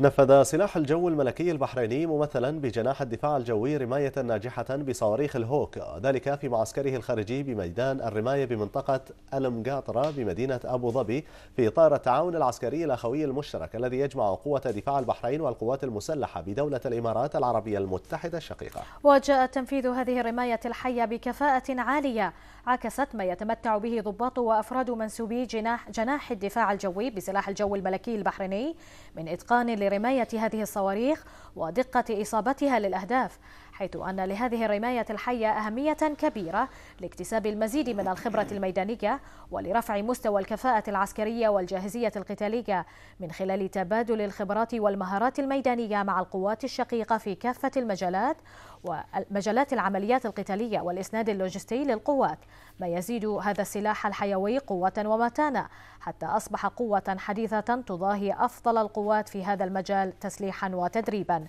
نفذ سلاح الجو الملكي البحريني ممثلا بجناح الدفاع الجوي رماية ناجحة بصواريخ الهوك ذلك في معسكره الخارجي بميدان الرماية بمنطقة المقاطرة بمدينة أبو ظبي في إطار التعاون العسكري الأخوي المشترك الذي يجمع قوة دفاع البحرين والقوات المسلحة بدولة الإمارات العربية المتحدة الشقيقة وجاء تنفيذ هذه الرماية الحية بكفاءة عالية عكست ما يتمتع به ضباط وأفراد منسوبي جناح, جناح الدفاع الجوي بسلاح الجو الملكي البحريني من إتقان لرماية هذه الصواريخ ودقة إصابتها للأهداف حيث أن لهذه الرماية الحية أهمية كبيرة لاكتساب المزيد من الخبرة الميدانية ولرفع مستوى الكفاءة العسكرية والجاهزية القتالية من خلال تبادل الخبرات والمهارات الميدانية مع القوات الشقيقة في كافة المجالات ومجالات العمليات القتالية والإسناد اللوجستي للقوات ما يزيد هذا السلاح الحيوي قوة ومتانة حتى أصبح قوة حديثة تضاهي أفضل القوات في هذا المجال تسليحا وتدريبا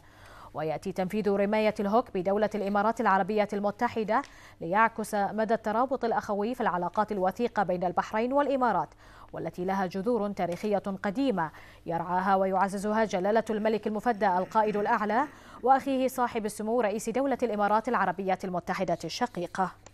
ويأتي تنفيذ رماية الهوك بدولة الإمارات العربية المتحدة ليعكس مدى الترابط الأخوي في العلاقات الوثيقة بين البحرين والإمارات والتي لها جذور تاريخية قديمة يرعاها ويعززها جلالة الملك المفدى القائد الأعلى وأخيه صاحب السمو رئيس دولة الإمارات العربية المتحدة الشقيقة